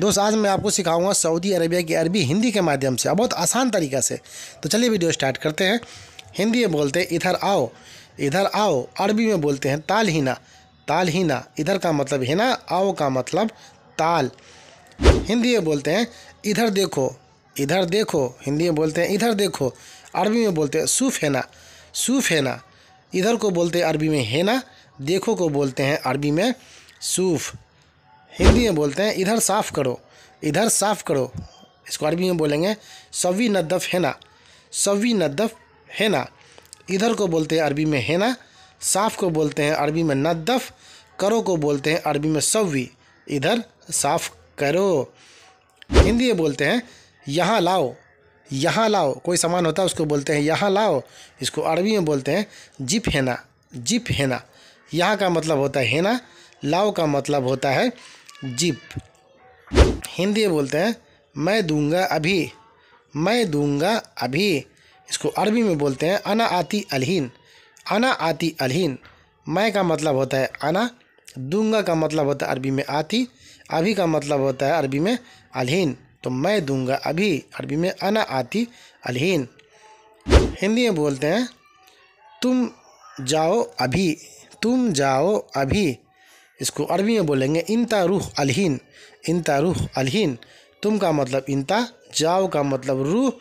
दोस्त आज मैं आपको सिखाऊंगा सऊदी अरबिया की अरबी हिंदी के माध्यम से बहुत आसान तरीका से तो चलिए वीडियो स्टार्ट करते हैं हिंदी में बोलते हैं इधर आओ इधर आओ अरबी में बोलते हैं ताल हीना ताल हीना इधर का मतलब हिना आओ का मतलब ताल हिंदी में बोलते हैं इधर देखो इधर देखो हिंदी में बोलते हैं इधर देखो अरबी में बोलते हैं सूफ हैना सूफ हैना इधर को बोलते हैं अरबी में हैना देखो को बोलते हैं अरबी में सूफ़ हिंदी में बोलते हैं इधर साफ़ करो इधर साफ़ करो इसको अरबी में बोलेंगे सवी नदफ ना सवी नदफ ना इधर को बोलते हैं अरबी में है ना साफ़ को बोलते हैं अरबी में नदफ करो को बोलते हैं अरबी में सवी इधर साफ़ करो हिंदी में बोलते हैं यहाँ लाओ यहाँ लाओ कोई सामान होता है उसको बोलते हैं यहाँ लाओ इसको अरबी में बोलते हैं जिप है ना जिप है ना यहाँ का मतलब होता है ना लाओ का मतलब होता है जीप हिंदी में बोलते हैं मैं दूंगा अभी मैं दूंगा अभी इसको अरबी में बोलते हैं अना आती अलहीन अना आती अलहीन मैं का मतलब होता है अना दूंगा का मतलब होता है अरबी में आती अभी का मतलब होता है अरबी में अलहीन तो मैं दूंगा अभी अरबी में अना आती अलहीन हिंदी में बोलते हैं तुम जाओ अभी तुम जाओ अभी इसको अरबी में बोलेंगे इनता रूह अलहीन इनता रूह अलहीन तुम का मतलब इनता जाओ का मतलब रूह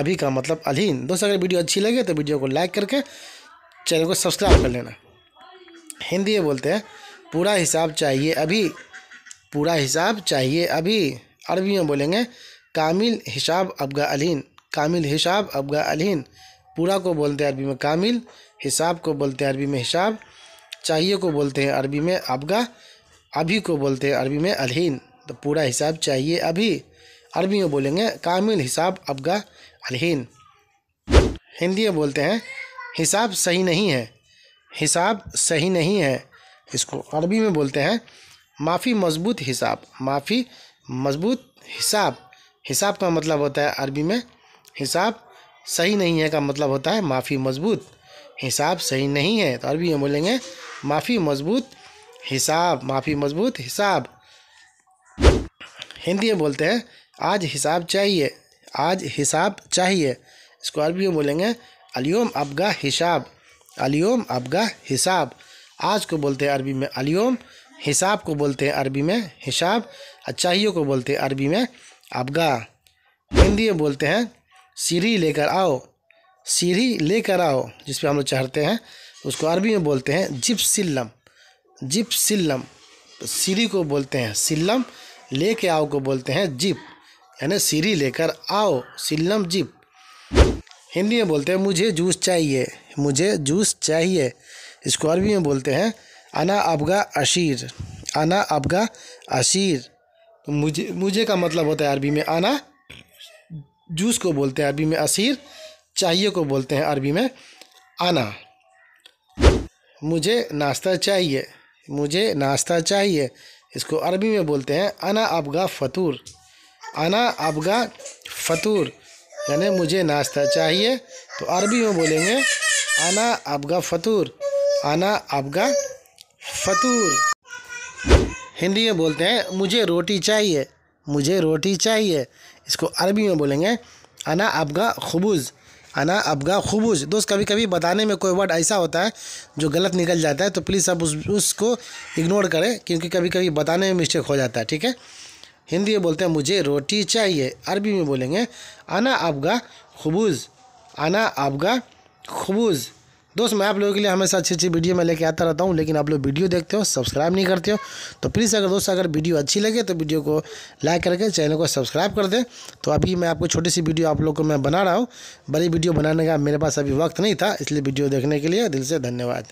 अभी का मतलब अलहीन दोस्तों अगर वीडियो अच्छी लगे तो वीडियो को लाइक करके चैनल को सब्सक्राइब कर लेना हिंदी में बोलते हैं पूरा हिसाब चाहिए अभी पूरा हिसाब चाहिए अभी अरबी में बोलेंगे कामिल हिसाब अबगा अलहीन कामिल हिसाब अबगा अलहीन पूरा को बोलते हैं अरबी में कामिल हिसाब को बोलते हैं अरबी में हिसाब चाहिए को बोलते हैं अरबी में अबगा अभी को बोलते हैं अरबी में अलहीन तो पूरा हिसाब चाहिए अभी अरबी में बोलेंगे कामिल हिसाब अबगा अलहीन हिंदी में बोलते हैं हिसाब सही नहीं है हिसाब सही नहीं है इसको अरबी में बोलते हैं माफ़ी मजबूत हिसाब माफ़ी मजबूत हिसाब हिसाब का मतलब होता है अरबी में हिसाब सही नहीं है का मतलब होता है माफ़ी मजबूत हिसाब सही नहीं है तो अरबी में बोलेंगे माफ़ी मजबूत हिसाब माफ़ी मजबूत हिसाब हिंदी में बोलते हैं आज हिसाब चाहिए आज हिसाब चाहिए इसको अरबी में बोलेंगे अलियोम अबगा हिसाब अलियोम अबगा हिसाब आज को बोलते हैं अरबी में अलियोम हिसाब को बोलते हैं अरबी में हिसाब और चाहिए को बोलते हैं अरबी में अबगा हिंदी में बोलते हैं सीढ़ी लेकर आओ सीढ़ी लेकर आओ जिस पे हम लोग चढ़ते हैं उसको अरबी में बोलते हैं जिप जिप जिप्सिल्लम तो सीढ़ी को बोलते हैं सिल्लम लेके आओ को बोलते हैं जिप यानी सीढ़ी लेकर आओ सिल्लम जिप हिंदी में बोलते हैं मुझे जूस चाहिए मुझे जूस चाहिए इसको अरबी में बोलते हैं अना अबगा अशीर अना अबगा अशीर तो मुझे मुझे का मतलब होता है अरबी में अना जूस को बोलते हैं अरबी में असीर चाहिए को बोलते हैं अरबी में आना मुझे नाश्ता चाहिए मुझे नाश्ता चाहिए इसको अरबी में बोलते हैं अना अबगा फतूर अना अबगा फतूर यानी मुझे नाश्ता चाहिए तो अरबी में बोलेंगे आना अबगा फतूर आना अबगा फतूर हिंदी में बोलते हैं मुझे रोटी चाहिए मुझे रोटी चाहिए इसको अरबी में बोलेंगे अना अबगा खबूज़ है ना अफगा खबूज दोस्त कभी कभी बताने में कोई वर्ड ऐसा होता है जो गलत निकल जाता है तो प्लीज़ आप उस उसको इग्नोर करें क्योंकि कभी कभी बताने में मिस्टेक हो जाता है ठीक है हिंदी में बोलते हैं मुझे रोटी चाहिए अरबी में बोलेंगे आना अबगा खबूज आना अबगा खबूज़ दोस्त मैं आप लोगों के लिए हमेशा अच्छी अच्छी वीडियो मैं लेके आता रहता हूँ लेकिन आप लोग वीडियो देखते हो सब्सक्राइब नहीं करते हो तो प्लीज़ अगर दोस्त अगर वीडियो अच्छी लगे तो वीडियो को लाइक करके चैनल को सब्सक्राइब कर दें तो अभी मैं आपको छोटी सी वीडियो आप लोग को मैं बना रहा हूँ बड़ी वीडियो बनाने का मेरे पास अभी वक्त नहीं था इसलिए वीडियो देखने के लिए दिल से धन्यवाद